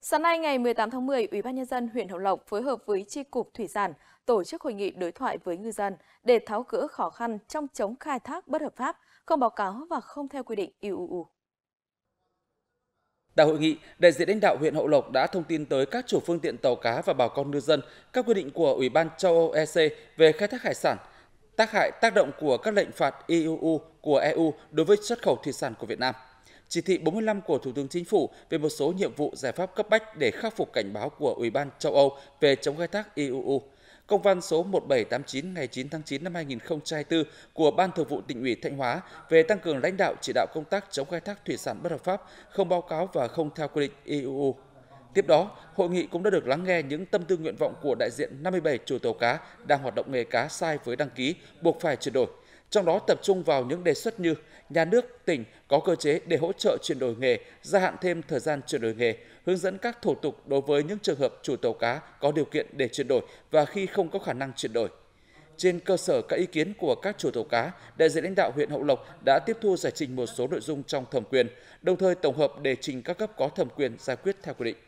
Sáng nay ngày 18 tháng 10, Ủy ban nhân dân huyện Hậu Lộc phối hợp với Chi cục Thủy sản tổ chức hội nghị đối thoại với ngư dân để tháo gỡ khó khăn trong chống khai thác bất hợp pháp, không báo cáo và không theo quy định IUU. Tại hội nghị, đại diện lãnh đạo huyện Hậu Lộc đã thông tin tới các chủ phương tiện tàu cá và bà con ngư dân các quy định của Ủy ban châu Âu EC về khai thác hải sản, tác hại tác động của các lệnh phạt IUU của EU đối với xuất khẩu thủy sản của Việt Nam chỉ thị 45 của Thủ tướng Chính phủ về một số nhiệm vụ giải pháp cấp bách để khắc phục cảnh báo của Ủy ban châu Âu về chống khai thác IUU. Công văn số 1789 ngày 9 tháng 9 năm 2024 của Ban Thường vụ tỉnh ủy Thanh Hóa về tăng cường lãnh đạo chỉ đạo công tác chống khai thác thủy sản bất hợp pháp, không báo cáo và không theo quy định IUU. Tiếp đó, hội nghị cũng đã được lắng nghe những tâm tư nguyện vọng của đại diện 57 chủ tàu cá đang hoạt động nghề cá sai với đăng ký, buộc phải chuyển đổi trong đó tập trung vào những đề xuất như nhà nước, tỉnh có cơ chế để hỗ trợ chuyển đổi nghề, gia hạn thêm thời gian chuyển đổi nghề, hướng dẫn các thủ tục đối với những trường hợp chủ tàu cá có điều kiện để chuyển đổi và khi không có khả năng chuyển đổi. Trên cơ sở các ý kiến của các chủ tàu cá, đại diện lãnh đạo huyện Hậu Lộc đã tiếp thu giải trình một số nội dung trong thẩm quyền, đồng thời tổng hợp để trình các cấp có thẩm quyền giải quyết theo quy định.